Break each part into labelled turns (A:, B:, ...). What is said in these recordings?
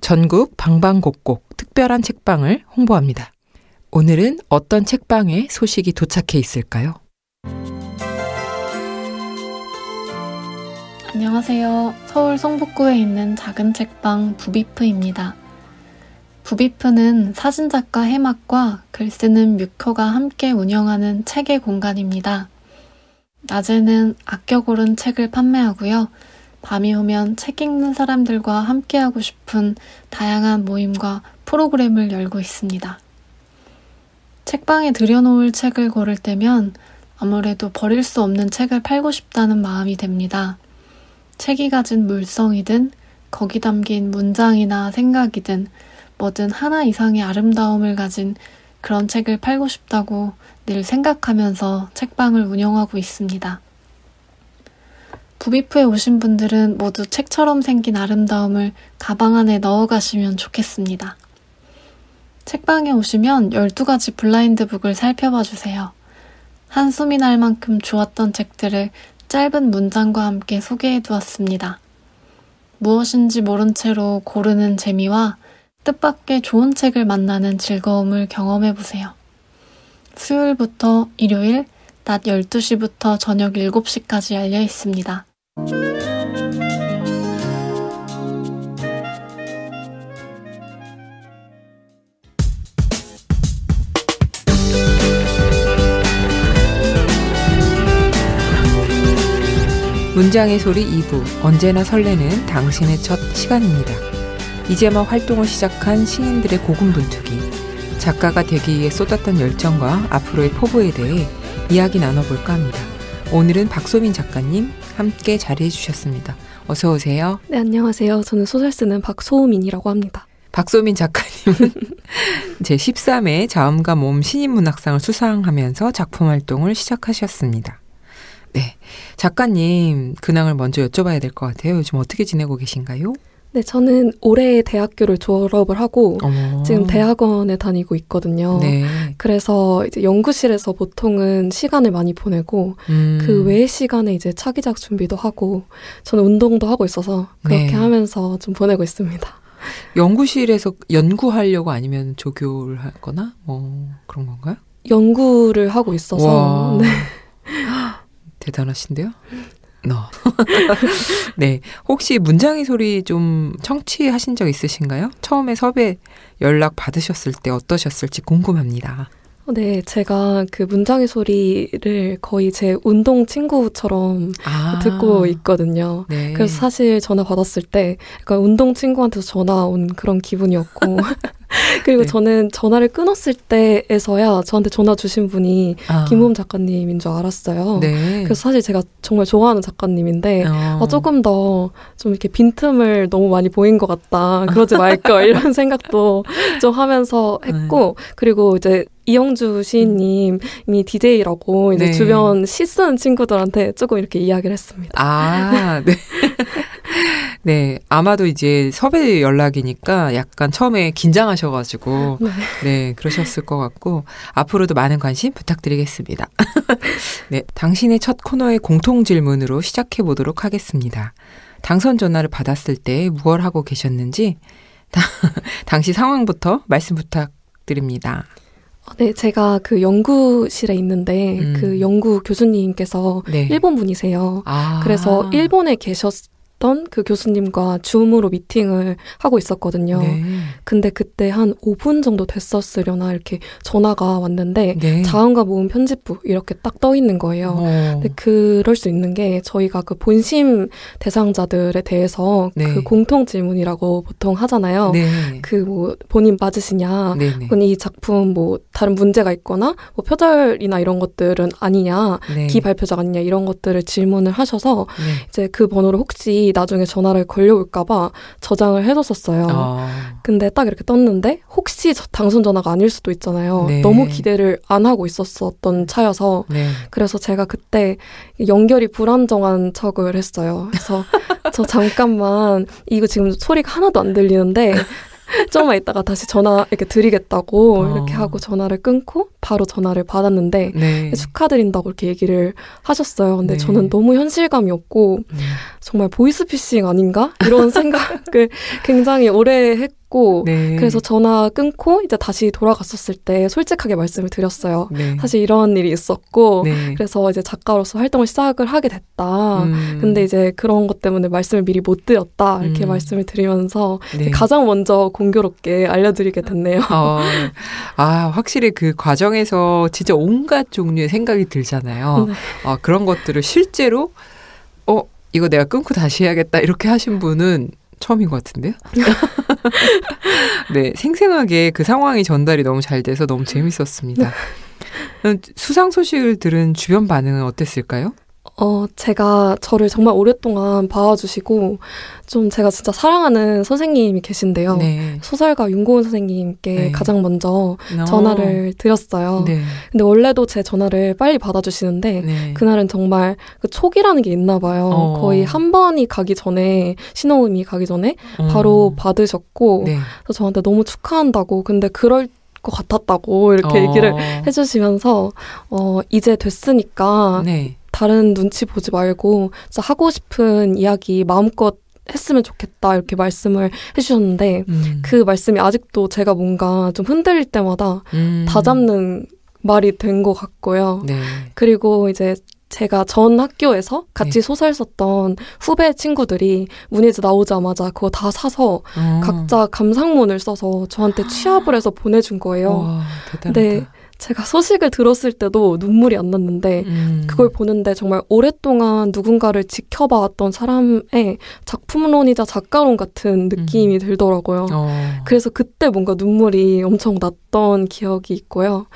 A: 전국 방방곡곡 특별한 책방을 홍보합니다. 오늘은 어떤 책방에 소식이 도착해 있을까요?
B: 안녕하세요. 서울 성북구에 있는 작은 책방 부비프입니다. 부비프는 사진작가 해막과 글쓰는 뮤커가 함께 운영하는 책의 공간입니다. 낮에는 아껴 고른 책을 판매하고요. 밤이 오면 책 읽는 사람들과 함께하고 싶은 다양한 모임과 프로그램을 열고 있습니다. 책방에 들여놓을 책을 고를 때면 아무래도 버릴 수 없는 책을 팔고 싶다는 마음이 됩니다. 책이 가진 물성이든 거기 담긴 문장이나 생각이든 뭐든 하나 이상의 아름다움을 가진 그런 책을 팔고 싶다고 늘 생각하면서 책방을 운영하고 있습니다. 부비프에 오신 분들은 모두 책처럼 생긴 아름다움을 가방 안에 넣어 가시면 좋겠습니다. 책방에 오시면 12가지 블라인드북을 살펴봐 주세요. 한숨이 날 만큼 좋았던 책들을 짧은 문장과 함께 소개해 두었습니다. 무엇인지 모른 채로 고르는 재미와 뜻밖의 좋은 책을 만나는 즐거움을 경험해 보세요. 수요일부터 일요일, 낮 12시부터 저녁 7시까지 열려 있습니다.
A: 문장의 소리 2부 언제나 설레는 당신의 첫 시간입니다. 이제 막 활동을 시작한 신인들의 고군분투기 작가가 되기 위해 쏟았던 열정과 앞으로의 포부에 대해 이야기 나눠볼까 합니다. 오늘은 박소민 작가님 함께 자리해 주셨습니다. 어서 오세요.
C: 네, 안녕하세요. 저는 소설 쓰는 박소민이라고 합니다.
A: 박소민 작가님은 제13회 자음과 몸 신인문학상을 수상하면서 작품 활동을 시작하셨습니다. 네. 작가님 근황을 먼저 여쭤봐야 될 것 같아요. 요즘 어떻게 지내고 계신가요?
C: 네, 저는 올해 대학교를 졸업을 하고 어. 지금 대학원에 다니고 있거든요. 네. 그래서 이제 연구실에서 보통은 시간을 많이 보내고 음. 그 외의 시간에 이제 차기작 준비도 하고 저는 운동도 하고 있어서 그렇게 네. 하면서 좀 보내고 있습니다.
A: 연구실에서 연구하려고 아니면 조교를 하거나 뭐 그런 건가요? 연구를 하고 있어서 네. 대단하신데요? 네. 혹시 문장이 소리 좀 청취하신 적 있으신가요? 처음에 섭외 연락 받으셨을 때 어떠셨을지 궁금합니다.
C: 어, 네, 제가 그 문장의 소리를 거의 제 운동 친구처럼 아, 듣고 있거든요. 네. 그래서 사실 전화 받았을 때, 그러니까 운동 친구한테서 전화 온 그런 기분이었고. 그리고 네. 저는 전화를 끊었을 때에서야 저한테 전화 주신 분이 아. 김호 작가님인 줄 알았어요. 네. 그래서 사실 제가 정말 좋아하는 작가님인데 어. 아, 조금 더 좀 이렇게 빈틈을 너무 많이 보인 것 같다. 그러지 말걸 이런 생각도 좀 하면서 했고 네. 그리고 이제 이영주 시인님이 DJ라고 이제 네. 주변 시 쓰는 친구들한테 조금 이렇게 이야기를 했습니다.
A: 아, 네. 네. 아마도 이제 섭외 연락이니까 약간 처음에 긴장하셔가지고, 네. 네 그러셨을 것 같고, 앞으로도 많은 관심 부탁드리겠습니다. 네. 당신의 첫 코너의 공통 질문으로 시작해 보도록 하겠습니다. 당선 전화를 받았을 때 무얼 하고 계셨는지, 당시 상황부터 말씀 부탁드립니다.
C: 아, 네, 제가 그 연구실에 있는데 음. 그 연구 교수님께서 네. 일본 분이세요.
A: 아. 그래서
C: 일본에 계셨 있었던 그 교수님과 줌으로 미팅을 하고 있었거든요. 네. 근데 그때 한 5분 정도 됐었으려나 이렇게 전화가 왔는데 네. 자음과 모음 편집부 이렇게 딱 떠 있는 거예요. 어. 근데 그럴 수 있는 게 저희가 그 본심 대상자들에 대해서 네. 그 공통 질문이라고 보통 하잖아요. 네. 그뭐 본인 맞으시냐, 네, 네. 혹은 이 작품 뭐 다른 문제가 있거나 뭐 표절이나 이런 것들은 아니냐, 기발표자 아니냐 이런 것들을 질문을 하셔서 이제 그 번호를 혹시 나중에 전화를 걸려올까봐 저장을 해뒀었어요. 아. 근데 딱 이렇게 떴는데 혹시 당선 전화가 아닐 수도 있잖아요. 네. 너무 기대를 안 하고 있었었던 차여서 네. 그래서 제가 그때 연결이 불안정한 척을 했어요. 그래서 저 잠깐만 이거 지금 소리가 하나도 안 들리는데 좀만 있다가 다시 전화 이렇게 드리겠다고 어. 이렇게 하고 전화를 끊고 바로 전화를 받았는데 네. 축하드린다고 이렇게 얘기를 하셨어요. 근데 네. 저는 너무 현실감이 없고 음. 정말 보이스피싱 아닌가? 이런 생각을 굉장히 오래 했고 네. 그래서 전화 끊고 이제 다시 돌아갔었을 때 솔직하게 말씀을 드렸어요. 네. 사실 이런 일이 있었고 네. 그래서 이제 작가로서 활동을 시작을 하게 됐다. 음. 근데 이제 그런 것 때문에 말씀을 미리 못 드렸다. 이렇게 음. 말씀을 드리면서 네. 가장 먼저 공교롭게 알려드리게 됐네요.
A: 어. 아, 확실히 그 과정에서 진짜 온갖 종류의 생각이 들잖아요. 아, 그런 것들을 실제로 어, 이거 내가 끊고 다시 해야겠다 이렇게 하신 분은 처음인 것 같은데요. 네, 생생하게 그 상황이 전달이 너무 잘 돼서 너무 재밌었습니다. 수상 소식을 들은 주변 반응은 어땠을까요? 어,
C: 제가 저를 정말 오랫동안 봐주시고, 좀 제가 진짜 사랑하는 선생님이 계신데요. 네. 소설가 윤고은 선생님께 네. 가장 먼저 no. 어. 전화를 드렸어요. 네. 근데 원래도 제 전화를 빨리 받아주시는데, 네. 그날은 정말 그 촉이라는 게 있나 봐요. 어. 거의 한 번이 가기 전에, 신호음이 가기 전에 음. 바로 받으셨고, 네. 그래서 저한테 너무 축하한다고, 근데 그럴 것 같았다고 이렇게 어. 얘기를 해주시면서, 어, 이제 됐으니까, 네. 다른 눈치 보지 말고 진짜 하고 싶은 이야기 마음껏 했으면 좋겠다 이렇게 말씀을 해주셨는데 음. 그 말씀이 아직도 제가 뭔가 좀 흔들릴 때마다 음. 다 잡는 말이 된 것 같고요. 네. 그리고 이제 제가 전 학교에서 같이 네. 소설 썼던 후배 친구들이 문예지 나오자마자 그거 다 사서 어. 각자 감상문을 써서 저한테 아. 취합을 해서 보내준 거예요. 와, 대단하다. 네. 제가 소식을 들었을 때도 눈물이 안 났는데 음. 그걸 보는데 정말 오랫동안 누군가를 지켜봐왔던 사람의 작품론이자 작가론 같은 느낌이 음. 들더라고요. 어. 그래서 그때 뭔가 눈물이 엄청 났던 기억이 있고요.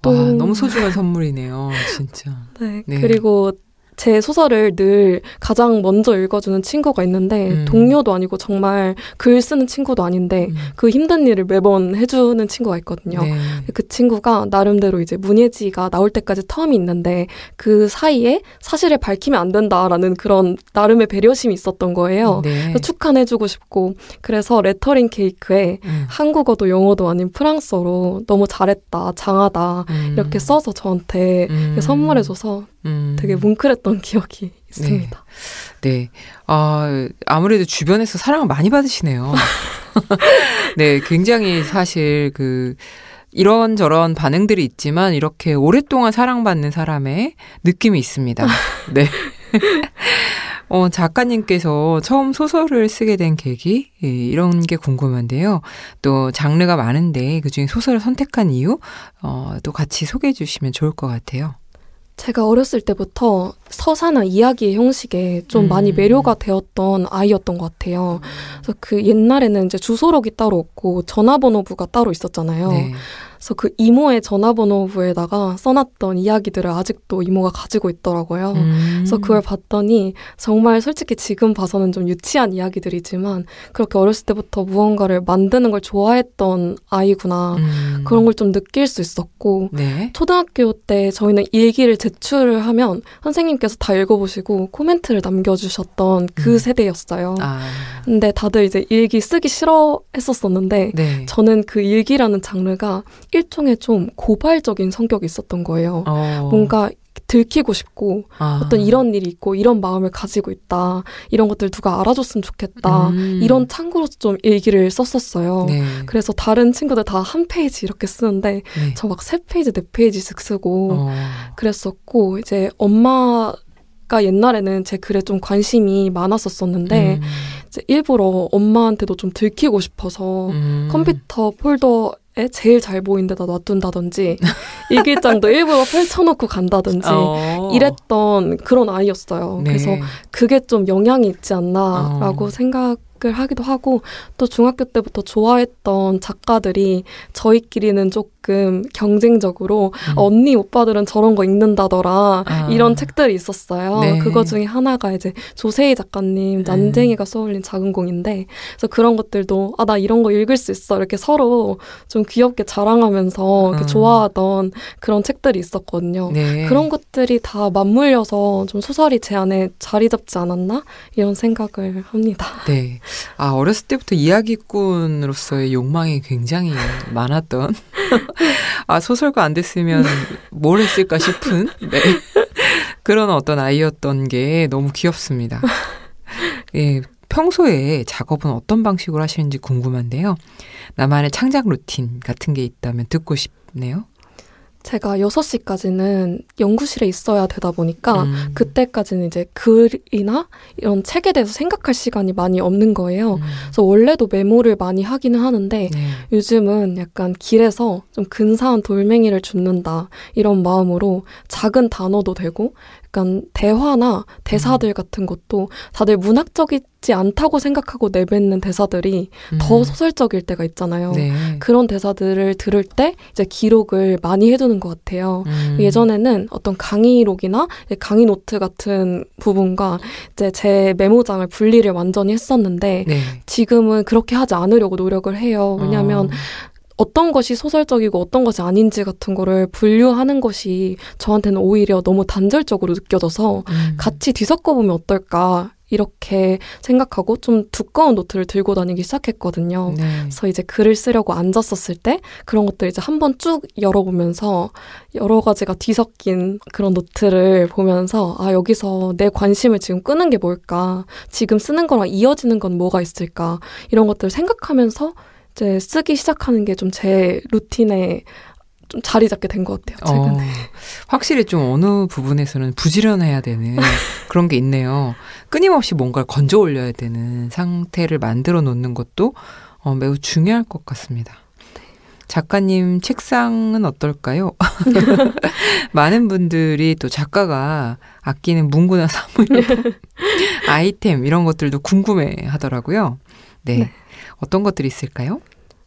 A: 또 와, 너무 소중한 선물이네요, 진짜. 네, 네.
C: 그리고 제 소설을 늘 가장 먼저 읽어주는 친구가 있는데 음. 동료도 아니고 정말 글 쓰는 친구도 아닌데 음. 그 힘든 일을 매번 해주는 친구가 있거든요. 네. 그 친구가 나름대로 이제 문예지가 나올 때까지 텀이 있는데 그 사이에 사실을 밝히면 안 된다라는 그런 나름의 배려심이 있었던 거예요. 네. 축하해주고 싶고 그래서 레터링 케이크에 음. 한국어도 영어도 아닌 프랑스어로 너무 잘했다, 장하다 음. 이렇게 써서 저한테 음. 선물해줘서 음. 되게 뭉클했던 기억이 있습니다.
A: 네. 네. 아, 아무래도 주변에서 사랑을 많이 받으시네요. 네, 굉장히 사실 그 이런저런 반응들이 있지만 이렇게 오랫동안 사랑받는 사람의 느낌이 있습니다. 네. 어, 작가님께서 처음 소설을 쓰게 된 계기 예, 이런 게 궁금한데요. 또 장르가 많은데 그중에 소설을 선택한 이유 어, 또 같이 소개해 주시면 좋을 것 같아요.
C: 제가 어렸을 때부터 서사나 이야기의 형식에 좀 음. 많이 매료가 되었던 아이였던 것 같아요. 그래서 그 옛날에는 이제 주소록이 따로 없고 전화번호부가 따로 있었잖아요. 네. 그래서 그 이모의 전화번호부에다가 써놨던 이야기들을 아직도 이모가 가지고 있더라고요. 음. 그래서 그걸 봤더니 정말 솔직히 지금 봐서는 좀 유치한 이야기들이지만 그렇게 어렸을 때부터 무언가를 만드는 걸 좋아했던 아이구나 음. 그런 걸 좀 느낄 수 있었고 네. 초등학교 때 저희는 일기를 제출을 하면 선생님께서 다 읽어보시고 코멘트를 남겨주셨던 그 음. 세대였어요. 아. 근데 다들 이제 일기 쓰기 싫어했었었는데 네. 저는 그 일기라는 장르가 일종의 좀 고발적인 성격이 있었던 거예요.
A: 어. 뭔가
C: 들키고 싶고 아. 어떤 이런 일이 있고 이런 마음을 가지고 있다 이런 것들 누가 알아줬으면 좋겠다 음. 이런 창구로좀 일기를 썼었어요 네. 그래서 다른 친구들 다 한 페이지 이렇게 쓰는데 네. 저막 세 페이지 네 페이지씩 쓰고 어. 그랬었고 이제 엄마 가 옛날에는 제 글에 좀 관심이 많았었었는데 음. 이제 일부러 엄마한테도 좀 들키고 싶어서 음. 컴퓨터 폴더 제일 잘 보인 데다 놔둔다든지 일기장도 일부러 펼쳐놓고 간다든지 어. 이랬던 그런 아이였어요. 네. 그래서 그게 좀 영향이 있지 않나라고 어. 생각 을 하기도 하고 또 중학교 때부터 좋아했던 작가들이 저희끼리는 조금 조금 경쟁적으로 음. 언니 오빠들은 저런 거 읽는다더라 아. 이런 책들이 있었어요. 네. 그거 중에 하나가 이제 조세희 작가님 네. 난쟁이가 써올린 작은 공인데 그래서 그런 것들도 아 나 이런 거 읽을 수 있어 이렇게 서로 좀 귀엽게 자랑하면서 이렇게 음. 좋아하던 그런 책들이 있었거든요. 네. 그런 것들이 다 맞물려서 좀 소설이 제 안에 자리 잡지 않았나 이런 생각을 합니다.
A: 네. 아 어렸을 때부터 이야기꾼으로서의 욕망이 굉장히 많았던 아, 소설가 안 됐으면 뭘 했을까 싶은 네. 그런 어떤 아이였던 게 너무 귀엽습니다. 예, 평소에 작업은 어떤 방식으로 하시는지 궁금한데요. 나만의 창작 루틴 같은 게 있다면 듣고 싶네요.
C: 제가 6시까지는 연구실에 있어야 되다 보니까 음. 그때까지는 이제 글이나 이런 책에 대해서 생각할 시간이 많이 없는 거예요. 음. 그래서 원래도 메모를 많이 하기는 하는데 네. 요즘은 약간 길에서 좀 근사한 돌멩이를 줍는다 이런 마음으로 작은 단어도 되고 약간 대화나 대사들 음. 같은 것도 다들 문학적이지 않다고 생각하고 내뱉는 대사들이 음. 더 소설적일 때가 있잖아요. 네. 그런 대사들을 들을 때 이제 기록을 많이 해두는 것 같아요. 음. 예전에는 어떤 강의록이나 강의 노트 같은 부분과 이제 제 메모장을 분리를 완전히 했었는데 네. 지금은 그렇게 하지 않으려고 노력을 해요. 왜냐하면 어. 어떤 것이 소설적이고 어떤 것이 아닌지 같은 거를 분류하는 것이 저한테는 오히려 너무 단절적으로 느껴져서 음. 같이 뒤섞어보면 어떨까 이렇게 생각하고 좀 두꺼운 노트를 들고 다니기 시작했거든요. 네. 그래서 이제 글을 쓰려고 앉았었을 때 그런 것들 이제 한번 쭉 열어보면서 여러 가지가 뒤섞인 그런 노트를 보면서 아, 여기서 내 관심을 지금 끄는 게 뭘까? 지금 쓰는 거랑 이어지는 건 뭐가 있을까? 이런 것들을 생각하면서 이제 쓰기 시작하는 게 좀 제 루틴에 좀 자리 잡게 된 것
A: 같아요, 최근에. 어, 확실히 좀 어느 부분에서는 부지런해야 되는 그런 게 있네요. 끊임없이 뭔가를 건져 올려야 되는 상태를 만들어 놓는 것도 어, 매우 중요할 것 같습니다. 작가님 책상은 어떨까요? 많은 분들이 또 작가가 아끼는 문구나 사물 아이템 이런 것들도 궁금해 하더라고요. 네. 네. 어떤 것들이 있을까요?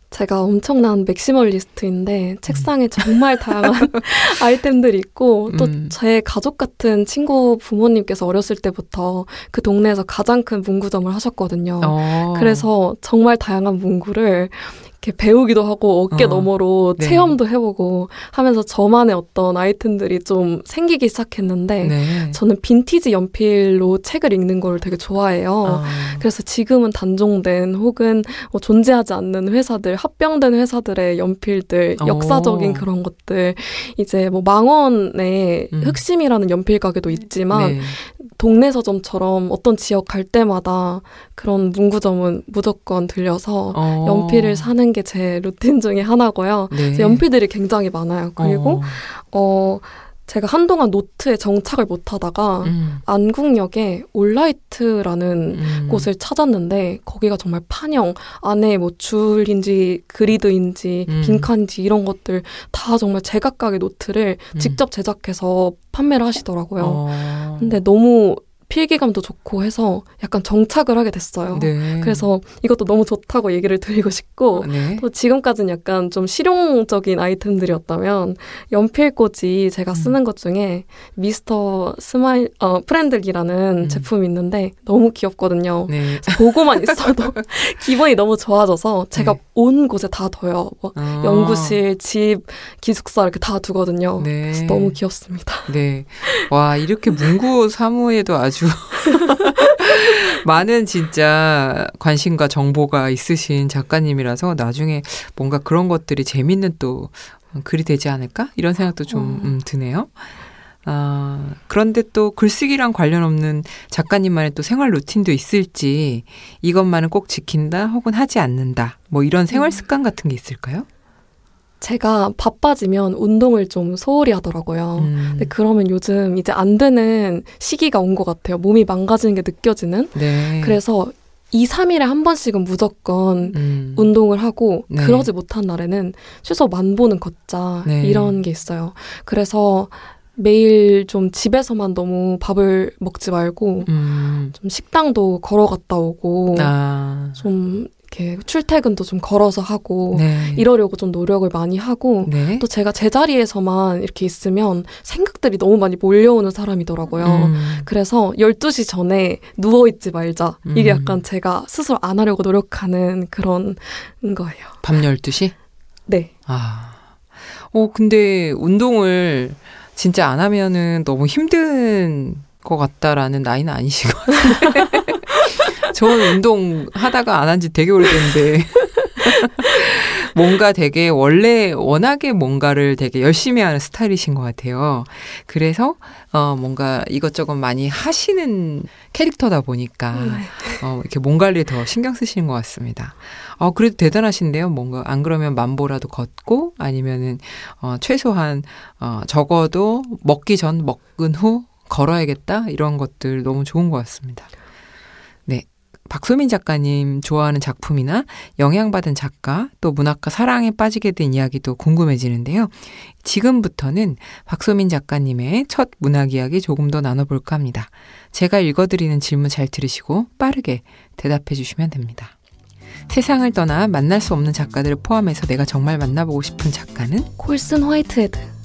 C: 제가 엄청난 맥시멀리스트인데 책상에 음. 정말 다양한 아이템들이 있고 또제 음. 가족 같은 친구 부모님께서 어렸을 때부터 그 동네에서 가장 큰 문구점을 하셨거든요. 어. 그래서 정말 다양한 문구를 이렇게 배우기도 하고 어깨 어. 너머로 네. 체험도 해보고 하면서 저만의 어떤 아이템들이 좀 생기기 시작했는데 네. 저는 빈티지 연필로 책을 읽는 걸 되게 좋아해요. 어. 그래서 지금은 단종된 혹은 뭐 존재하지 않는 회사들, 합병된 회사들의 연필들, 어. 역사적인 그런 것들 이제 뭐 망원의 음. 흑심이라는 연필 가게도 네. 있지만 네. 동네 서점처럼 어떤 지역 갈 때마다 그런 문구점은 무조건 들려서 어. 연필을 사는 하는 게제 루틴 중에 하나고요. 네. 연필들이 굉장히 많아요. 그리고 어, 어 제가 한동안 노트에 정착을 못 하다가 음. 안국역에 올라이트라는 음. 곳을 찾았는데 거기가 정말 판형 안에 뭐 줄인지 그리드인지 음. 빈칸지 이런 것들 다 정말 제각각의 노트를 음. 직접 제작해서 판매를 하시더라고요. 어. 근데 너무 필기감도 좋고 해서 약간 정착을 하게 됐어요. 네. 그래서 이것도 너무 좋다고 얘기를 드리고 싶고 아, 네. 또 지금까지는 약간 좀 실용적인 아이템들이었다면 연필꽂이 제가 음. 쓰는 음. 것 중에 미스터 스마일 어, 프렌들기라는 음. 제품이 있는데 너무 귀엽거든요. 네. 보고만 있어도 기분이 너무 좋아져서 제가 네. 온 곳에 다 둬요. 뭐 아. 연구실, 집, 기숙사 이렇게 다 두거든요. 네. 그래서 너무 귀엽습니다.
A: 네. 와, 이렇게 문구 사무에도 아주 많은 진짜 관심과 정보가 있으신 작가님이라서 나중에 뭔가 그런 것들이 재밌는 또 글이 되지 않을까? 이런 생각도 좀 어. 음, 드네요. 아, 그런데 또 글쓰기랑 관련 없는 작가님만의 또 생활 루틴도 있을지 이것만은 꼭 지킨다 혹은 하지 않는다 뭐 이런 생활 음. 습관 같은 게 있을까요?
C: 제가 바빠지면 운동을 좀 소홀히 하더라고요. 음. 근데 그러면 요즘 이제 안 되는 시기가 온 것 같아요. 몸이 망가지는 게 느껴지는. 네. 그래서 2, 3일에 한 번씩은 무조건 음. 운동을 하고 네. 그러지 못한 날에는 최소 만 보는 걷자 네. 이런 게 있어요. 그래서 매일 좀 집에서만 너무 밥을 먹지 말고 음. 좀 식당도 걸어갔다 오고 아. 좀 이렇게 출퇴근도 좀 걸어서 하고 네. 이러려고 좀 노력을 많이 하고 네. 또 제가 제자리에서만 이렇게 있으면 생각들이 너무 많이 몰려오는 사람이더라고요. 음. 그래서 12시 전에 누워 있지 말자. 음. 이게 약간 제가 스스로 안 하려고 노력하는 그런 거예요.
A: 밤 12시? 네. 아. 어 근데 운동을 진짜 안 하면은 너무 힘든 것 같다라는 나이는 아니신 것 같은데. 저는 운동 하다가 안 한 지 되게 오래됐는데. 뭔가 되게 원래 워낙에 뭔가를 되게 열심히 하는 스타일이신 것 같아요. 그래서 어 뭔가 이것저것 많이 하시는 캐릭터다 보니까 어 이렇게 몸 관리 더 신경 쓰시는 것 같습니다. 어 그래도 대단하신데요. 뭔가 안 그러면 만보라도 걷고 아니면은 어 최소한 어 적어도 먹기 전 먹은 후 걸어야겠다 이런 것들 너무 좋은 것 같습니다. 박소민 작가님 좋아하는 작품이나 영향받은 작가 또 문학과 사랑에 빠지게 된 이야기도 궁금해지는데요. 지금부터는 박소민 작가님의 첫 문학 이야기 조금 더 나눠볼까 합니다. 제가 읽어드리는 질문 잘 들으시고 빠르게 대답해 주시면 됩니다. 세상을 떠나 만날 수 없는 작가들을 포함해서 내가 정말 만나보고 싶은 작가는 콜슨 화이트헤드.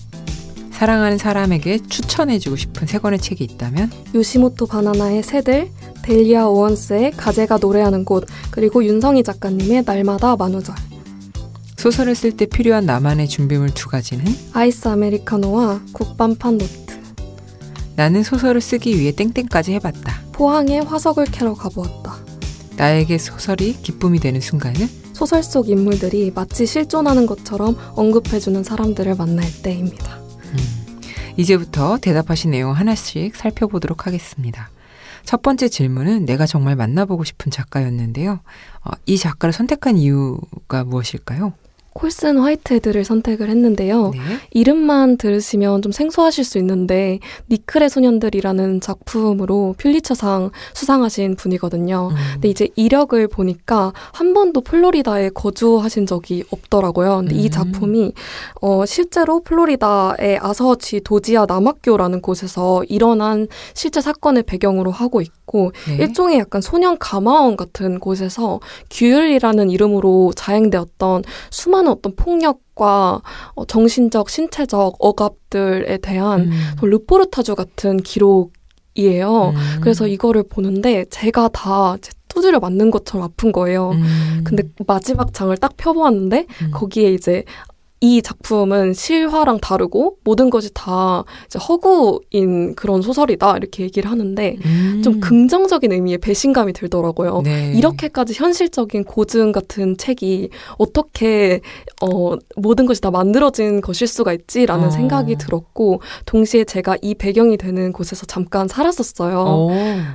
A: 사랑하는 사람에게 추천해주고 싶은 세 권의 책이 있다면
C: 요시모토 바나나의 새들, 델리아 오원스의 가재가 노래하는 곳, 그리고 윤성희 작가님의 날마다 만우절.
A: 소설을 쓸 때 필요한 나만의 준비물 두 가지는
C: 아이스 아메리카노와 국반판 노트.
A: 나는 소설을 쓰기 위해 땡땡까지 해봤다.
C: 포항에 화석을 캐러 가보았다.
A: 나에게 소설이 기쁨이 되는 순간은
C: 소설 속 인물들이 마치 실존하는 것처럼 언급해주는 사람들을 만날 때입니다.
A: 이제부터 대답하신 내용 하나씩 살펴보도록 하겠습니다. 첫 번째 질문은 내가 정말 만나보고 싶은 작가였는데요. 어, 이 작가를 선택한 이유가 무엇일까요?
C: 콜슨 화이트헤드를 선택을 했는데요. 네? 이름만 들으시면 좀 생소하실 수 있는데 니클의 소년들이라는 작품으로 퓰리처상 수상하신 분이거든요. 음. 근데 이제 이력을 보니까 한 번도 플로리다에 거주하신 적이 없더라고요. 근데 음. 이 작품이 어, 실제로 플로리다의 아서치 도지아 남학교라는 곳에서 일어난 실제 사건을 배경으로 하고 있고 네? 일종의 약간 소년 감화원 같은 곳에서 규율이라는 이름으로 자행되었던 수많은 수많은 어떤 폭력과 어, 정신적, 신체적 억압들에 대한 음. 르포르타주 같은 기록이에요. 음. 그래서 이거를 보는데 제가 다 두드려 맞는 것처럼 아픈 거예요. 음. 근데 마지막 장을 딱 펴보았는데 음. 거기에 이제 이 작품은 실화랑 다르고 모든 것이 다 허구인 그런 소설이다 이렇게 얘기를 하는데 음. 좀 긍정적인 의미의 배신감이 들더라고요. 네. 이렇게까지 현실적인 고증 같은 책이 어떻게 어, 모든 것이 다 만들어진 것일 수가 있지라는 어. 생각이 들었고 동시에 제가 이 배경이 되는 곳에서 잠깐 살았었어요. 오. 어.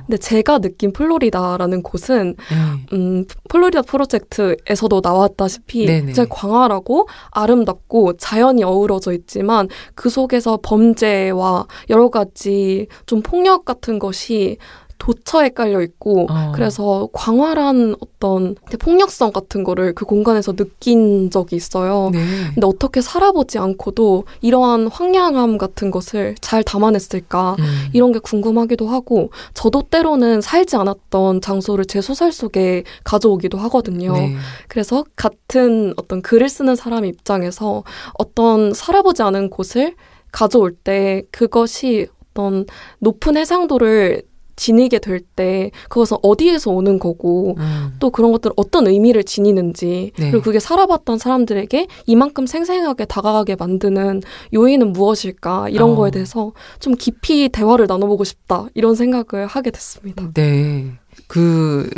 C: 근데 제가 느낀 플로리다라는 곳은 네. 음, 플로리다 프로젝트에서도 나왔다시피 네네. 굉장히 광활하고 아름답고 없고 자연이 어우러져 있지만 그 속에서 범죄와 여러 가지 좀 폭력 같은 것이 도처에 깔려 있고 어. 그래서 광활한 어떤 폭력성 같은 거를 그 공간에서 느낀 적이 있어요. 네. 근데 어떻게 살아보지 않고도 이러한 황량함 같은 것을 잘 담아냈을까 음. 이런 게 궁금하기도 하고 저도 때로는 살지 않았던 장소를 제 소설 속에 가져오기도 하거든요. 네. 그래서 같은 어떤 글을 쓰는 사람 입장에서 어떤 살아보지 않은 곳을 가져올 때 그것이 어떤 높은 해상도를 지니게 될 때 그것은 어디에서 오는 거고 음. 또 그런 것들은 어떤 의미를 지니는지 네. 그리고 그게 살아봤던 사람들에게 이만큼 생생하게 다가가게 만드는 요인은 무엇일까 이런 어. 거에 대해서 좀 깊이 대화를 나눠보고 싶다 이런 생각을 하게 됐습니다.
A: 네. 그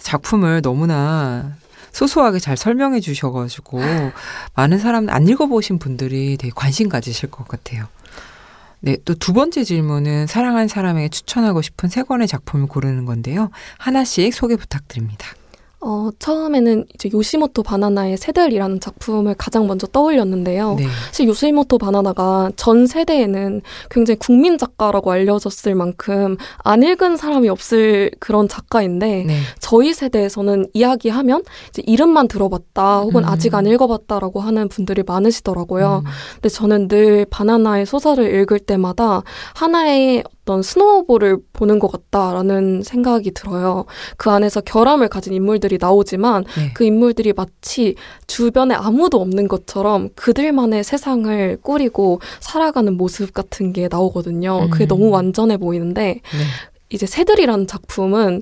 A: 작품을 너무나 소소하게 잘 설명해 주셔가지고 많은 사람 안 읽어보신 분들이 되게 관심 가지실 것 같아요. 네, 또 두 번째 질문은 사랑한 사람에게 추천하고 싶은 세 권의 작품을 고르는 건데요. 하나씩 소개 부탁드립니다.
C: 어, 처음에는
A: 이제 요시모토
C: 바나나의 세들이라는 작품을 가장 먼저 떠올렸는데요. 네. 사실 요시모토 바나나가 전 세대에는 굉장히 국민 작가라고 알려졌을 만큼 안 읽은 사람이 없을 그런 작가인데 네. 저희 세대에서는 이야기하면 이제 이름만 들어봤다 혹은 음. 아직 안 읽어봤다라고 하는 분들이 많으시더라고요. 음. 근데 저는 늘 바나나의 소설을 읽을 때마다 하나의 어떤 스노우볼을 보는 것 같다라는 생각이 들어요. 그 안에서 결함을 가진 인물들이 나오지만 네. 그 인물들이 마치 주변에 아무도 없는 것처럼 그들만의 세상을 꾸리고 살아가는 모습 같은 게 나오거든요. 음. 그게 너무 완전해 보이는데 네. 이제 새들이라는 작품은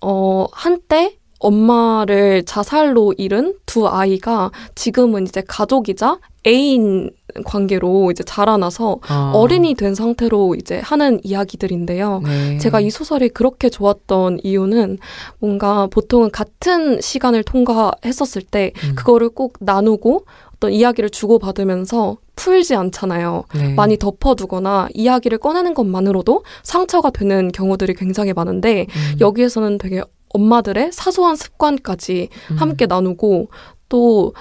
C: 어 한때 엄마를 자살로 잃은 두 아이가 지금은 이제 가족이자 애인 관계로 이제 자라나서 아. 어른이 된 상태로 이제 하는 이야기들인데요. 네. 제가 이 소설이 그렇게 좋았던 이유는 뭔가 보통은 같은 시간을 통과했었을 때 음. 그거를 꼭 나누고 어떤 이야기를 주고받으면서 풀지 않잖아요. 네. 많이 덮어두거나 이야기를 꺼내는 것만으로도 상처가 되는 경우들이 굉장히 많은데 음. 여기에서는 되게 엄마들의 사소한 습관까지 음. 함께 나누고 또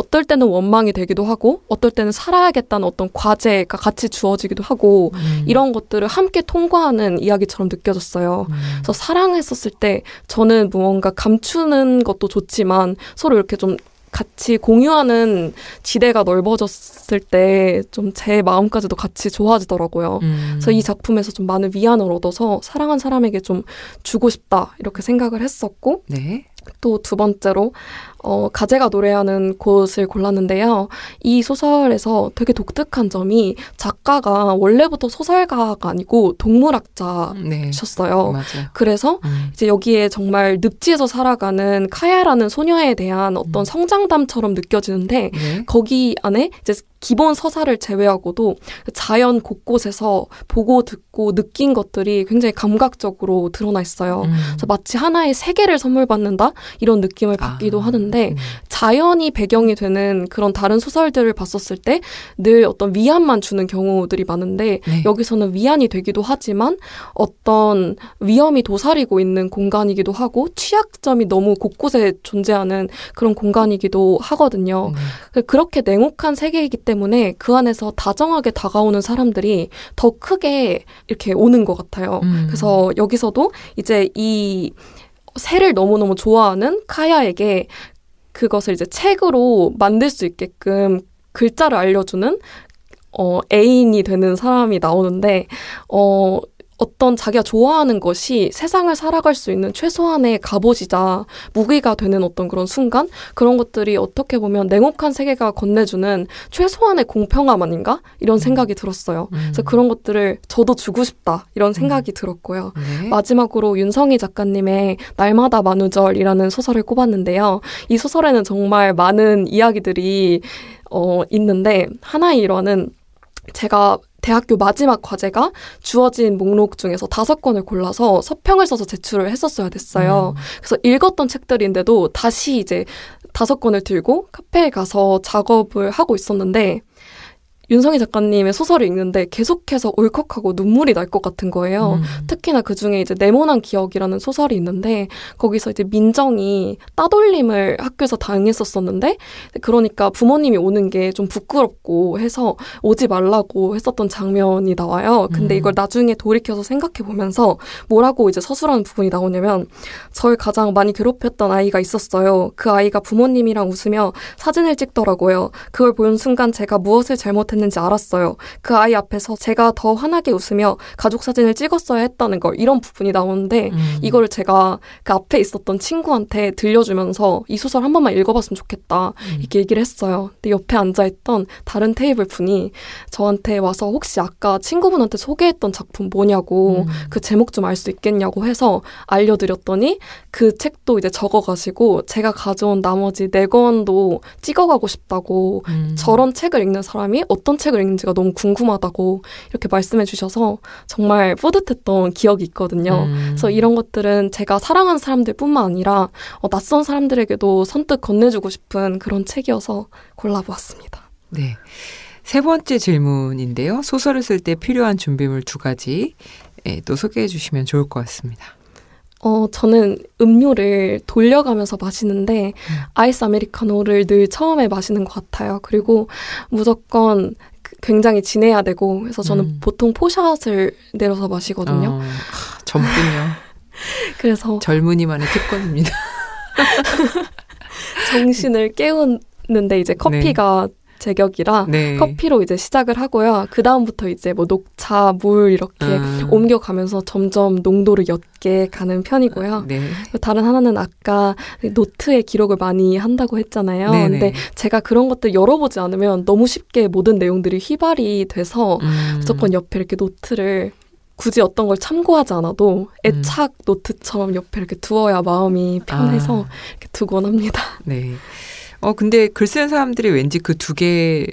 C: 어떨 때는 원망이 되기도 하고 어떨 때는 살아야겠다는 어떤 과제가 같이 주어지기도 하고 음. 이런 것들을 함께 통과하는 이야기처럼 느껴졌어요. 음. 그래서 사랑했었을 때 저는 무언가 뭐 감추는 것도 좋지만 서로 이렇게 좀 같이 공유하는 지대가 넓어졌을 때 좀 제 마음까지도 같이 좋아지더라고요. 음. 그래서 이 작품에서 좀 많은 위안을 얻어서 사랑한 사람에게 좀 주고 싶다 이렇게 생각을 했었고 네. 또두 번째로 어, 가재가 노래하는 곳을 골랐는데요. 이 소설에서 되게 독특한 점이 작가가 원래부터 소설가가 아니고 동물학자셨어요. 음, 네, 그래서 음. 이제 여기에 정말 늪지에서 살아가는 카야라는 소녀에 대한 어떤 음. 성장담처럼 느껴지는데 네. 거기 안에 이제 기본 서사를 제외하고도 자연 곳곳에서 보고 듣고 느낀 것들이 굉장히 감각적으로 드러나 있어요. 음. 그래서 마치 하나의 세계를 선물 받는다 이런 느낌을 받기도 아. 하는데 하데 음. 자연이 배경이 되는 그런 다른 소설들을 봤었을 때 늘 어떤 위안만 주는 경우들이 많은데 네. 여기서는 위안이 되기도 하지만 어떤 위험이 도사리고 있는 공간이기도 하고 취약점이 너무 곳곳에 존재하는 그런 공간이기도 하거든요. 음. 그 그렇게 냉혹한 세계이기 때문에 그 안에서 다정하게 다가오는 사람들이 더 크게 이렇게 오는 것 같아요. 음. 그래서 여기서도 이제 이 새를 너무너무 좋아하는 카야에게 그것을 이제 책으로 만들 수 있게끔 글자를 알려주는 어, 애인이 되는 사람이 나오는데, 어, 어떤 자기가 좋아하는 것이 세상을 살아갈 수 있는 최소한의 갑옷이자 무기가 되는 어떤 그런 순간 그런 것들이 어떻게 보면 냉혹한 세계가 건네주는 최소한의 공평함 아닌가 이런 음. 생각이 들었어요. 음. 그래서 그런 것들을 저도 주고 싶다 이런 음. 생각이 음. 들었고요. 네. 마지막으로 윤성희 작가님의 날마다 만우절이라는 소설을 꼽았는데요. 이 소설에는 정말 많은 이야기들이 어, 있는데 하나의 일화는 제가 대학교 마지막 과제가 주어진 목록 중에서 다섯 권을 골라서 서평을 써서 제출을 했었어야 됐어요. 음. 그래서 읽었던 책들인데도 다시 이제 다섯 권을 들고 카페에 가서 작업을 하고 있었는데 윤성희 작가님의 소설을 읽는데 계속해서 울컥하고 눈물이 날 것 같은 거예요. 음. 특히나 그 중에 이제 네모난 기억이라는 소설이 있는데 거기서 이제 민정이 따돌림을 학교에서 당했었었는데 그러니까 부모님이 오는 게 좀 부끄럽고 해서 오지 말라고 했었던 장면이 나와요. 근데 음. 이걸 나중에 돌이켜서 생각해 보면서 뭐라고 이제 서술하는 부분이 나오냐면 저절 가장 많이 괴롭혔던 아이가 있었어요. 그 아이가 부모님이랑 웃으며 사진을 찍더라고요. 그걸 보는 순간 제가 무엇을 잘못했는지 있는지 알았어요. 그 아이 앞에서 제가 더 환하게 웃으며 가족 사진을 찍었어야 했다는 걸 이런 부분이 나오는데 음. 이걸 제가 그 앞에 있었던 친구한테 들려주면서 이 소설 한 번만 읽어봤으면 좋겠다 음. 이렇게 얘기를 했어요. 근데 옆에 앉아있던 다른 테이블 분이 저한테 와서 혹시 아까 친구분한테 소개했던 작품 뭐냐고 음. 그 제목 좀 알 수 있겠냐고 해서 알려드렸더니 그 책도 이제 적어가시고 제가 가져온 나머지 네 권도 찍어가고 싶다고 음. 저런 책을 읽는 사람이 어떤 어떤 책을 읽는지가 너무 궁금하다고 이렇게 말씀해 주셔서 정말 뿌듯했던 기억이 있거든요. 음. 그래서 이런 것들은 제가 사랑하는 사람들뿐만 아니라 어, 낯선 사람들에게도 선뜻 건네주고 싶은 그런 책이어서 골라보았습니다.
A: 네. 세 번째 질문인데요. 소설을 쓸 때 필요한 준비물 두 가지 예, 또 소개해 주시면 좋을 것 같습니다.
C: 어, 저는 음료를 돌려가면서 마시는데, 음. 아이스 아메리카노를 늘 처음에 마시는 것 같아요. 그리고 무조건 그 굉장히 진해야 되고, 그래서 저는 음. 보통 포샷을 내려서 마시거든요.
A: 어, 젊군요. 그래서. 젊은이만의 특권입니다.
C: 정신을 깨우는데 이제 커피가 네. 제격이라 네. 커피로 이제 시작을 하고요. 그 다음부터 이제 뭐 녹차, 물 이렇게 아. 옮겨가면서 점점 농도를 옅게 가는 편이고요. 네. 다른 하나는 아까 노트에 기록을 많이 한다고 했잖아요. 네네. 네. 근데 제가 그런 것들 열어보지 않으면 너무 쉽게 모든 내용들이 휘발이 돼서 음. 무조건 옆에 이렇게 노트를 굳이 어떤 걸 참고하지 않아도 음. 애착 노트처럼 옆에 이렇게 두어야 마음이 편해서 아. 이렇게 두곤 합니다.
A: 네. 어, 근데 글 쓰는 사람들이 왠지 그 두 개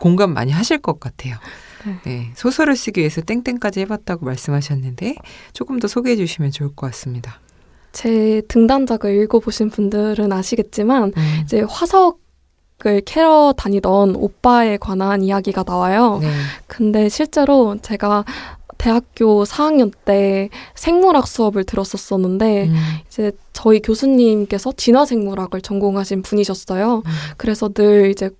A: 공감 많이 하실 것 같아요. 네. 네, 소설을 쓰기 위해서 땡땡까지 해봤다고 말씀하셨는데 조금 더 소개해 주시면 좋을 것 같습니다.
C: 제 등단작을 읽어보신 분들은 아시겠지만 음. 이제 화석을 캐러 다니던 오빠에 관한 이야기가 나와요. 네. 근데 실제로 제가 대학교 4학년 때 생물학 수업을 들었었었는데 음. 이제 저희 교수님께서 진화생물학을 전공하신 분이셨어요. 음. 그래서 늘 이제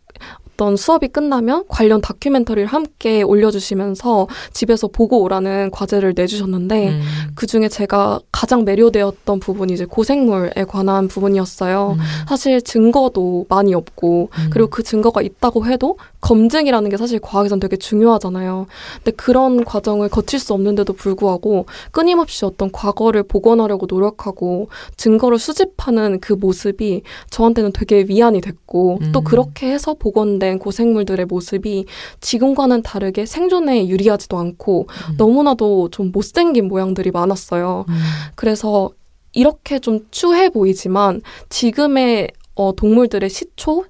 C: 어떤 수업이 끝나면 관련 다큐멘터리를 함께 올려주시면서 집에서 보고 오라는 과제를 내주셨는데 음. 그 중에 제가 가장 매료되었던 부분이 이제 고생물에 관한 부분이었어요. 음. 사실 증거도 많이 없고 음. 그리고 그 증거가 있다고 해도 검증이라는 게 사실 과학에선 되게 중요하잖아요. 근데 그런 과정을 거칠 수 없는데도 불구하고 끊임없이 어떤 과거를 복원하려고 노력하고 증거를 수집하는 그 모습이 저한테는 되게 위안이 됐고 음. 또 그렇게 해서 복원된 발견된 고생물들의 모습이 지금과는 다르게 생존에 유리하지도 않고 음. 너무나도 좀 못생긴 모양들이 많았어요. 음. 그래서 이렇게 좀 추해 보이지만 지금의 어, 동물들의 시초,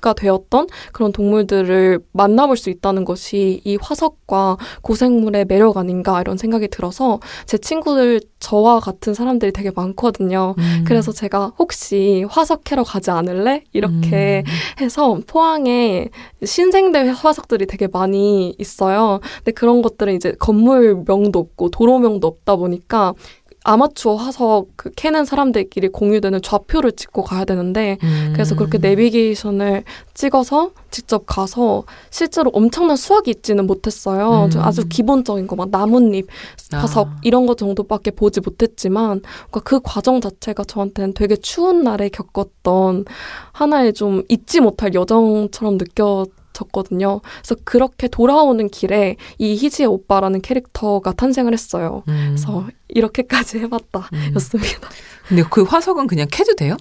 C: 가 되었던 그런 동물들을 만나볼 수 있다는 것이 이 화석과 고생물의 매력 아닌가 이런 생각이 들어서 제 친구들 저와 같은 사람들이 되게 많거든요. 음. 그래서 제가 혹시 화석 캐러 가지 않을래? 이렇게 음. 해서 포항에 신생대 화석들이 되게 많이 있어요. 근데 그런 것들은 이제 건물명도 없고 도로명도 없다 보니까 아마추어 화석 그 캐는 사람들끼리 공유되는 좌표를 찍고 가야 되는데 음. 그래서 그렇게 내비게이션을 찍어서 직접 가서 실제로 엄청난 수확이 있지는 못했어요. 음. 아주 기본적인 거 막 나뭇잎, 아. 화석 아. 이런 거 정도밖에 보지 못했지만 그러니까 그 과정 자체가 저한테는 되게 추운 날에 겪었던 하나의 좀 잊지 못할 여정처럼 느껴 갔었거든요. 그래서 그렇게 돌아오는 길에 이 희지의 오빠라는 캐릭터가 탄생을 했어요. 음. 그래서 이렇게까지 해봤다 음. 였습니다. 근데 그 화석은 그냥 캐도 돼요?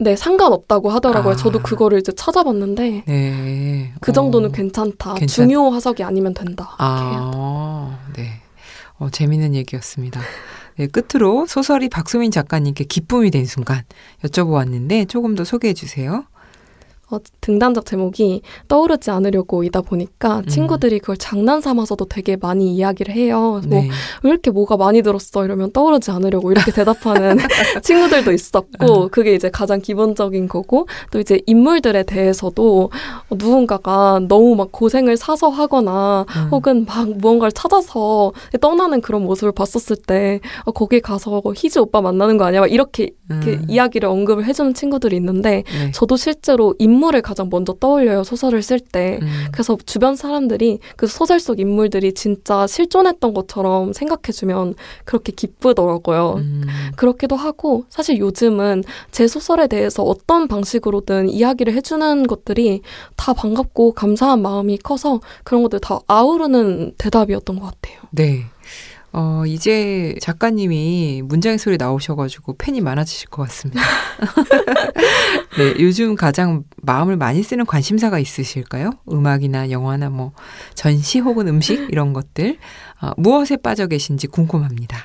C: 네, 상관없다고 하더라고요. 아. 저도 그거를 이제 찾아봤는데
A: 네. 그 정도는
C: 어. 괜찮다. 괜찮... 중요 화석이 아니면 된다.
A: 아, 네. 어, 재밌는 얘기였습니다. 네, 끝으로 소설이 박소민 작가님께 기쁨이 된 순간 여쭤보았는데 조금 더 소개해 주세요.
C: 어, 등단작 제목이 떠오르지 않으려고이다 보니까 음. 친구들이 그걸 장난 삼아서도 되게 많이 이야기를 해요. 뭐, 네. 왜 이렇게 뭐가 많이 들었어? 이러면 떠오르지 않으려고 이렇게 대답하는 친구들도 있었고, 음. 그게 이제 가장 기본적인 거고, 또 이제 인물들에 대해서도 어, 누군가가 너무 막 고생을 사서 하거나, 음. 혹은 막 무언가를 찾아서 떠나는 그런 모습을 봤었을 때, 어, 거기 가서 뭐 희지 오빠 만나는 거 아니야? 막 이렇게, 이렇게 음. 이야기를 언급을 해주는 친구들이 있는데, 네. 저도 실제로 인물 인물을 가장 먼저 떠올려요 소설을 쓸 때. 음. 그래서 주변 사람들이 그 소설 속 인물들이 진짜 실존했던 것처럼 생각해주면 그렇게 기쁘더라고요. 음. 그렇기도 하고 사실 요즘은 제 소설에 대해서 어떤 방식으로든 이야기를 해주는 것들이 다 반갑고 감사한 마음이 커서 그런 것들 다 아우르는 대답이었던 것 같아요.
A: 네. 어, 이제 작가님이 문장의 소리 나오셔가지고 팬이 많아지실 것 같습니다. 네, 요즘 가장 마음을 많이 쓰는 관심사가 있으실까요? 음악이나 영화나 뭐 전시 혹은 음식 이런 것들 어, 무엇에 빠져 계신지 궁금합니다.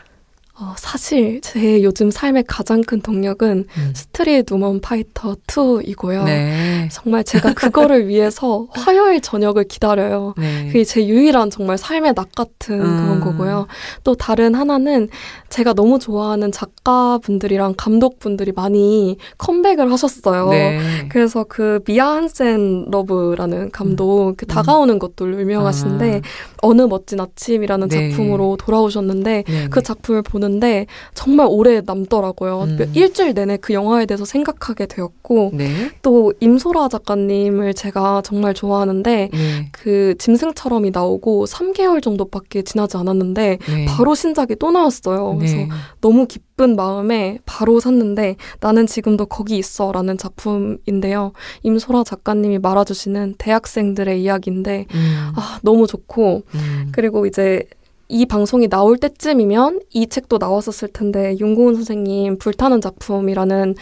C: 어, 사실 제 요즘 삶의 가장 큰 동력은 음. 스트릿 우먼 파이터 2이고요. 네. 정말 제가 그거를 위해서 화요일 저녁을 기다려요. 네. 그게 제 유일한 정말 삶의 낙 같은 음. 그런 거고요. 또 다른 하나는 제가 너무 좋아하는 작가분들이랑 감독분들이 많이 컴백을 하셨어요. 네. 그래서 그 미아 한센 러브라는 감독 음. 그 다가오는 것도 유명하신데 아. 어느 멋진 아침이라는 네. 작품으로 돌아오셨는데 네, 그 네. 작품을 보는 보는데 정말 오래 남더라고요. 음. 일주일 내내 그 영화에 대해서 생각하게 되었고 네. 또 임소라 작가님을 제가 정말 좋아하는데 네. 그 짐승처럼이 나오고 3개월 정도밖에 지나지 않았는데 네. 바로 신작이 또 나왔어요. 네. 그래서 너무 기쁜 마음에 바로 샀는데 나는 지금도 거기 있어라는 작품인데요. 임소라 작가님이 말아주시는 대학생들의 이야기인데 음. 아 너무 좋고 음. 그리고 이제 이 방송이 나올 때쯤이면 이 책도 나왔었을 텐데 윤고은 선생님 불타는 작품이라는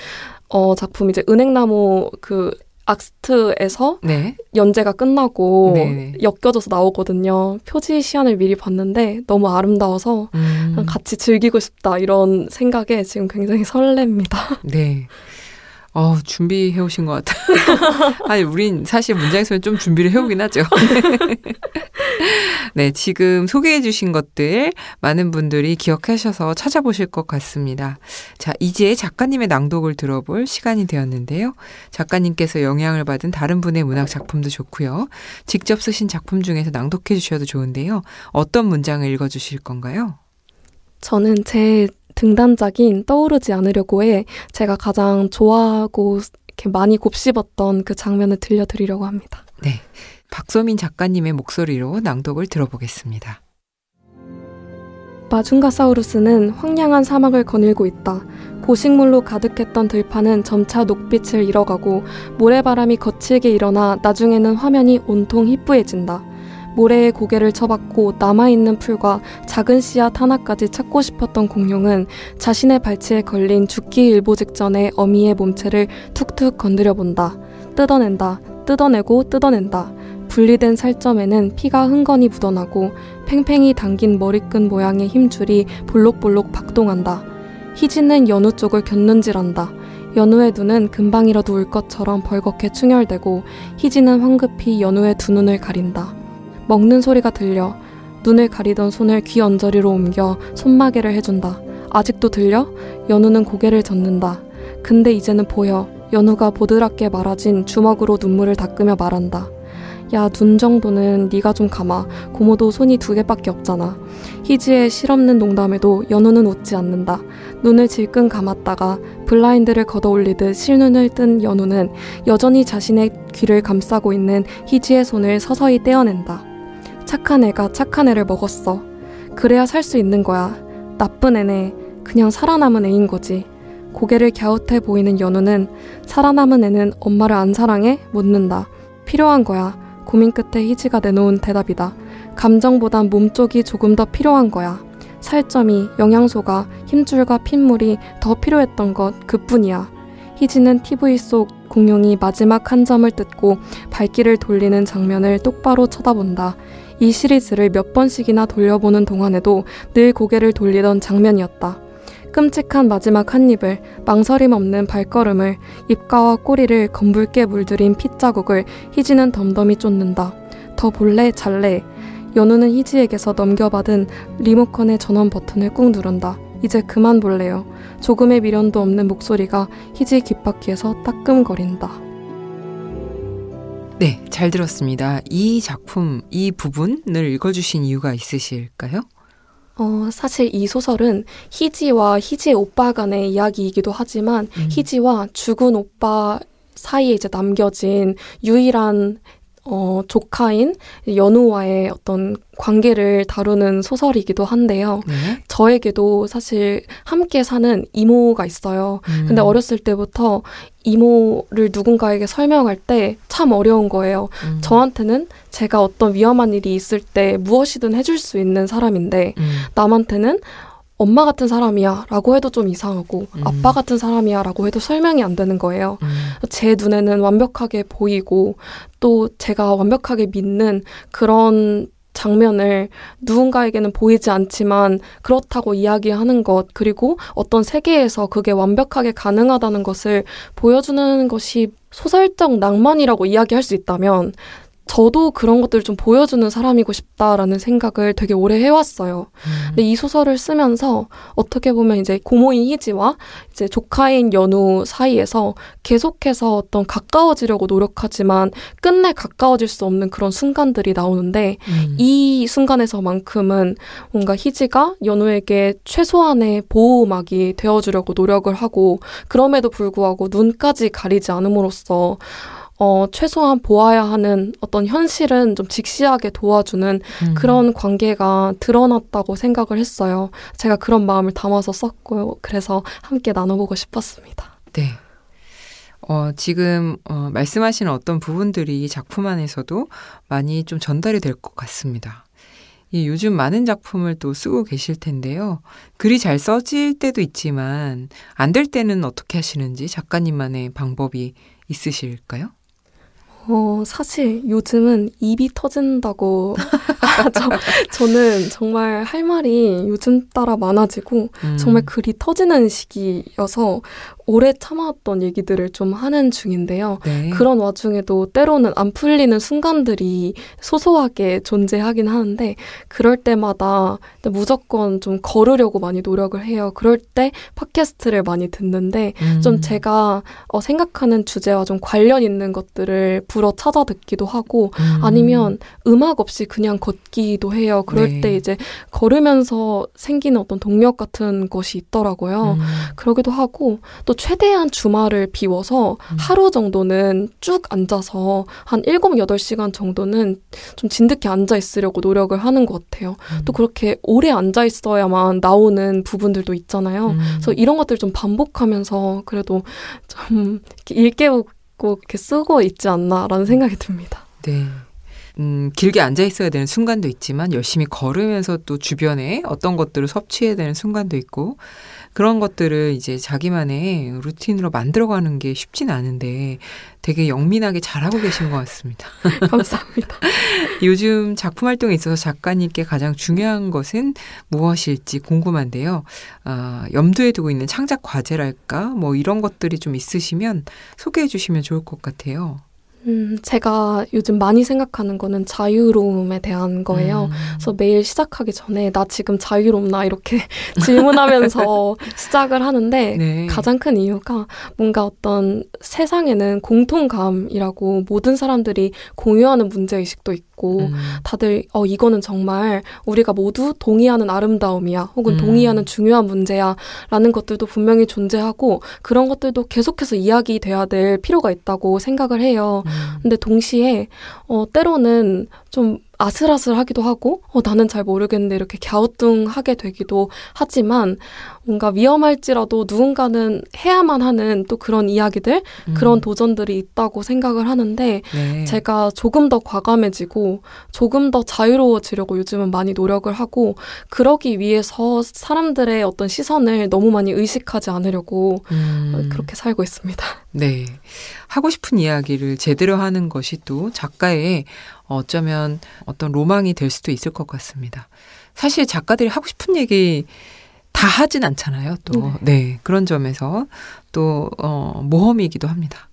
C: 어 작품 이제 은행나무 그 악스트에서 네. 연재가 끝나고 네, 네. 엮여져서 나오거든요. 표지 시안을 미리 봤는데 너무 아름다워서 음. 같이 즐기고 싶다 이런 생각에 지금
A: 굉장히 설렙니다. 네. 어, 준비해 오신 것 같아요. 아니, 우린 사실 문장에서는 좀 준비를 해 오긴 하죠. 네, 지금 소개해 주신 것들 많은 분들이 기억하셔서 찾아보실 것 같습니다. 자, 이제 작가님의 낭독을 들어볼 시간이 되었는데요. 작가님께서 영향을 받은 다른 분의 문학 작품도 좋고요. 직접 쓰신 작품 중에서 낭독해 주셔도 좋은데요. 어떤 문장을 읽어 주실 건가요?
C: 저는 제 등단작인 떠오르지 않으려고에 제가 가장 좋아하고 이렇게 많이 곱씹었던 그 장면을 들려드리려고 합니다. 네.
A: 박소민 작가님의 목소리로 낭독을 들어보겠습니다.
C: 마중가사우루스는 황량한 사막을 거닐고 있다. 고식물로 가득했던 들판은 점차 녹빛을 잃어가고 모래바람이 거칠게 일어나 나중에는 화면이 온통 희뿌해진다. 모래에 고개를 쳐박고 남아있는 풀과 작은 씨앗 하나까지 찾고 싶었던 공룡은 자신의 발치에 걸린 죽기 일보 직전에 어미의 몸체를 툭툭 건드려 본다. 뜯어낸다. 뜯어내고 뜯어낸다. 분리된 살점에는 피가 흥건히 묻어나고 팽팽히 당긴 머리끈 모양의 힘줄이 볼록볼록 박동한다. 희진은 연우 쪽을 곁눈질한다. 연우의 눈은 금방이라도 울 것처럼 벌겋게 충혈되고 희진은 황급히 연우의 두 눈을 가린다. 먹는 소리가 들려 눈을 가리던 손을 귀 언저리로 옮겨 손마개를 해준다. 아직도 들려? 연우는 고개를 젓는다. 근데 이제는 보여. 연우가 보드랍게 말아진 주먹으로 눈물을 닦으며 말한다. 야, 눈 정도는 네가 좀 감아. 고모도 손이 두 개밖에 없잖아. 희지의 실없는 농담에도 연우는 웃지 않는다. 눈을 질끈 감았다가 블라인드를 걷어올리듯 실눈을 뜬 연우는 여전히 자신의 귀를 감싸고 있는 희지의 손을 서서히 떼어낸다. 착한 애가 착한 애를 먹었어. 그래야 살 수 있는 거야. 나쁜 애네. 그냥 살아남은 애인 거지. 고개를 갸웃해 보이는 연우는 살아남은 애는 엄마를 안 사랑해? 묻는다. 필요한 거야. 고민 끝에 희지가 내놓은 대답이다. 감정보단 몸 쪽이 조금 더 필요한 거야. 살점이, 영양소가, 힘줄과 핏물이 더 필요했던 것 그뿐이야. 희지는 TV 속 공룡이 마지막 한 점을 뜯고 발길을 돌리는 장면을 똑바로 쳐다본다. 이 시리즈를 몇 번씩이나 돌려보는 동안에도 늘 고개를 돌리던 장면이었다. 끔찍한 마지막 한 입을, 망설임 없는 발걸음을, 입가와 꼬리를 검붉게 물들인 핏자국을 희지는 덤덤히 쫓는다. 더 볼래, 잘래. 연우는 희지에게서 넘겨받은 리모컨의 전원 버튼을 꾹 누른다. 이제 그만 볼래요. 조금의 미련도 없는 목소리가 희지 귓바퀴에서 따끔거린다.
A: 네, 잘 들었습니다. 이 작품, 이 부분을 읽어주신 이유가 있으실까요?
C: 어, 사실 이 소설은 희지와 희지의 오빠 간의 이야기이기도 하지만 음. 희지와 죽은 오빠 사이에 이제 남겨진 유일한 어, 조카인 연우와의 어떤 관계를 다루는 소설이기도 한데요. 네? 저에게도 사실 함께 사는 이모가 있어요. 음. 근데 어렸을 때부터 이모를 누군가에게 설명할 때 참 어려운 거예요. 음. 저한테는 제가 어떤 위험한 일이 있을 때 무엇이든 해줄 수 있는 사람인데, 음. 남한테는 엄마 같은 사람이야 라고 해도 좀 이상하고 음. 아빠 같은 사람이야 라고 해도 설명이 안 되는 거예요. 음. 제 눈에는 완벽하게 보이고 또 제가 완벽하게 믿는 그런 장면을 누군가에게는 보이지 않지만 그렇다고 이야기하는 것, 그리고 어떤 세계에서 그게 완벽하게 가능하다는 것을 보여주는 것이 소설적 낭만이라고 이야기할 수 있다면 저도 그런 것들을 좀 보여주는 사람이고 싶다라는 생각을 되게 오래 해왔어요. 음. 근데 이 소설을 쓰면서 어떻게 보면 이제 고모인 희지와 이제 조카인 연우 사이에서 계속해서 어떤 가까워지려고 노력하지만 끝내 가까워질 수 없는 그런 순간들이 나오는데 음. 이 순간에서만큼은 뭔가 희지가 연우에게 최소한의 보호막이 되어주려고 노력을 하고 그럼에도 불구하고 눈까지 가리지 않음으로써 어, 최소한 보아야 하는 어떤 현실은 좀 직시하게 도와주는 음. 그런 관계가 드러났다고 생각을 했어요. 제가 그런 마음을 담아서 썼고요. 그래서 함께 나눠보고 싶었습니다.
A: 네. 어, 지금 어, 말씀하시 어떤 부분들이 작품 안에서도 많이 좀 전달이 될 것 같습니다. 예, 요즘 많은 작품을 또 쓰고 계실 텐데요. 글이 잘 써질 때도 있지만 안 될 때는 어떻게 하시는지 작가님만의 방법이 있으실까요?
C: 어, 사실 요즘은 입이 터진다고 하죠. 저는 정말 할 말이 요즘 따라 많아지고 음. 정말 글이 터지는 시기여서 오래 참아왔던 얘기들을 좀 하는 중인데요. 네. 그런 와중에도 때로는 안 풀리는 순간들이 소소하게 존재하긴 하는데 그럴 때마다 무조건 좀 걸으려고 많이 노력을 해요. 그럴 때 팟캐스트를 많이 듣는데 음. 좀 제가 어, 생각하는 주제와 좀 관련 있는 것들을 불어 찾아 듣기도 하고 음. 아니면 음악 없이 그냥 걷기도 해요. 그럴 네. 때 이제 걸으면서 생기는 어떤 동력 같은 것이 있더라고요. 음. 그러기도 하고 또또 최대한 주말을 비워서 음. 하루 정도는 쭉 앉아서 한 7, 8시간 정도는 좀 진득히 앉아 있으려고 노력을 하는 것 같아요. 음. 또 그렇게 오래 앉아 있어야만 나오는 부분들도 있잖아요. 음. 그래서 이런 것들 좀 반복하면서 그래도 좀 일깨우고 이렇게 쓰고 있지 않나라는 생각이 듭니다.
A: 네. 음, 길게 앉아 있어야 되는 순간도 있지만 열심히 걸으면서 또 주변에 어떤 것들을 섭취해야 되는 순간도 있고 그런 것들을 이제 자기만의 루틴으로 만들어가는 게 쉽진 않은데 되게 영민하게 잘하고 계신 것 같습니다. 감사합니다. 요즘 작품 활동에 있어서 작가님께 가장 중요한 것은 무엇일지 궁금한데요. 아, 염두에 두고 있는 창작 과제랄까 뭐 이런 것들이 좀 있으시면 소개해 주시면 좋을 것 같아요.
C: 음, 제가 요즘 많이 생각하는 거는 자유로움에 대한 거예요. 음. 그래서 매일 시작하기 전에 나 지금 자유롭나 이렇게 질문하면서 시작을 하는데 네. 가장 큰 이유가 뭔가 어떤 세상에는 공통감이라고 모든 사람들이 공유하는 문제의식도 있고 음. 다들 어, 이거는 정말 우리가 모두 동의하는 아름다움이야 혹은 음. 동의하는 중요한 문제야 라는 것들도 분명히 존재하고 그런 것들도 계속해서 이야기돼야 될 필요가 있다고 생각을 해요. 음. 근데 동시에 어 때로는 좀 아슬아슬하기도 하고 어, 나는 잘 모르겠는데 이렇게 갸우뚱하게 되기도 하지만 뭔가 위험할지라도 누군가는 해야만 하는 또 그런 이야기들 음. 그런 도전들이 있다고 생각을 하는데 네. 제가 조금 더 과감해지고 조금 더 자유로워지려고 요즘은 많이 노력을 하고 그러기 위해서 사람들의 어떤 시선을 너무 많이 의식하지 않으려고 음. 그렇게 살고 있습니다.
A: 네. 하고 싶은 이야기를 제대로 하는 것이 또 작가의 어쩌면 어떤 로망이 될 수도 있을 것 같습니다. 사실 작가들이 하고 싶은 얘기 다 하진 않잖아요. 또 네, 네 그런 점에서 또 어, 모험이기도 합니다.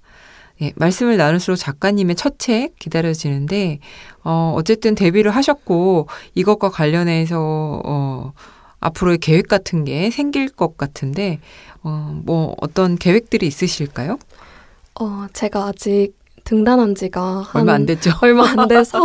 A: 예, 말씀을 나눌수록 작가님의 첫 책 기다려지는데 어, 어쨌든 데뷔를 하셨고 이것과 관련해서 어, 앞으로의 계획 같은 게 생길 것 같은데 어, 뭐 어떤 계획들이 있으실까요?
C: 어, 제가 아직 등단한 지가 얼마 안
A: 됐죠. 얼마 안 돼서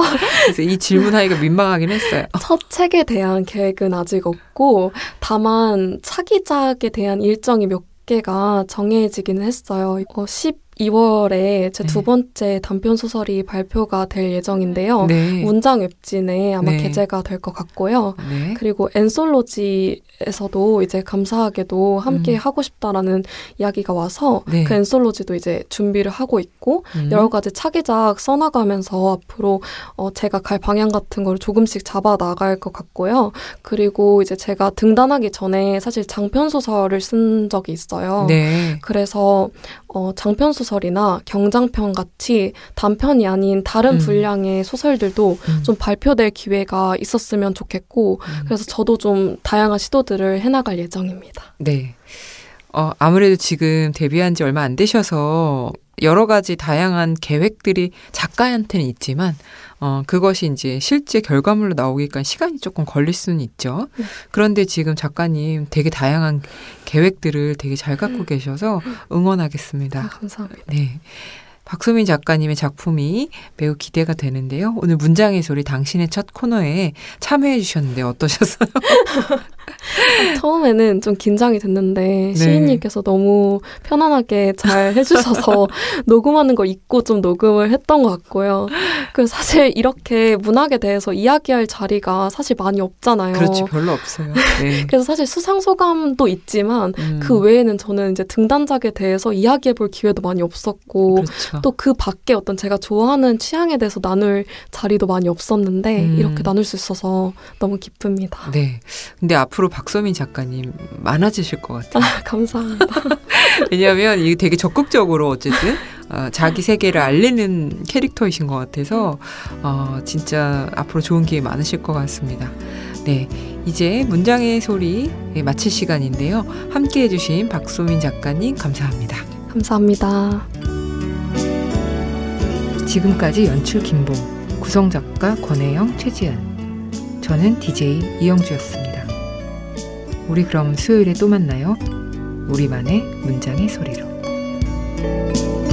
A: 그래서 이 질문하기가 민망하긴 했어요.
C: 첫 책에 대한 계획은 아직 없고 다만 차기작에 대한 일정이 몇 개가 정해지기 했어요. 어, 10 2월에 제 두 번째 단편 소설이 발표가 될 예정인데요. 네. 문장 웹진에 아마 네. 게재가 될 것 같고요. 네. 그리고 엔솔로지에서도 이제 감사하게도 함께 음. 하고 싶다라는 이야기가 와서 네. 그 엔솔로지도 이제 준비를 하고 있고 음. 여러 가지 차기작 써나가면서 앞으로 어 제가 갈 방향 같은 걸 조금씩 잡아 나갈 것 같고요. 그리고 이제 제가 등단하기 전에 사실 장편 소설을 쓴 적이 있어요. 네. 그래서 어, 장편 소설이나 경장편 같이 단편이 아닌 다른 음. 분량의 소설들도 음. 좀 발표될 기회가 있었으면 좋겠고, 음. 그래서 저도 좀 다양한 시도들을 해나갈 예정입니다.
A: 네. 어, 아무래도 지금 데뷔한 지 얼마 안 되셔서 여러 가지 다양한 계획들이 작가한테는 있지만 어, 그것이 이제 실제 결과물로 나오기까 지 시간이 조금 걸릴 수는 있죠. 그런데 지금 작가님 되게 다양한 계획들을 되게 잘 갖고 계셔서 응원하겠습니다. 아, 감사합니다. 네. 박소민 작가님의 작품이 매우 기대가 되는데요. 오늘 문장의 소리 당신의 첫 코너에 참여해 주셨는데 어떠셨어요?
C: 처음에는 좀 긴장이 됐는데 네. 시인님께서 너무 편안하게 잘 해주셔서 녹음하는 걸 잊고 좀 녹음을 했던 것 같고요. 그 사실 이렇게 문학에 대해서 이야기할 자리가 사실 많이 없잖아요. 그렇지 별로
A: 없어요. 네.
C: 그래서 사실 수상 소감도 있지만 음. 그 외에는 저는 이제 등단작에 대해서 이야기해볼 기회도 많이 없었고 그렇죠. 또그 밖에 어떤 제가 좋아하는 취향에 대해서 나눌 자리도 많이 없었는데 음. 이렇게 나눌 수 있어서 너무 기쁩니다.
A: 네. 근데 앞 앞으로 박서민 작가님 많아지실 것 같아요.
C: 아, 감사합니다.
A: 왜냐하면 이게 되게 적극적으로 어쨌든 어, 자기 세계를 알리는 캐릭터이신 것 같아서 어, 진짜 앞으로 좋은 기회 많으실 것 같습니다. 네, 이제 문장의 소리 예, 마칠 시간인데요. 함께 해주신 박소민 작가님 감사합니다.
C: 감사합니다.
A: 지금까지 연출 김봉, 구성작가 권혜영, 최지은, 저는 DJ 이영주였습니다. 우리 그럼 수요일에 또 만나요. 우리만의 문장의 소리로.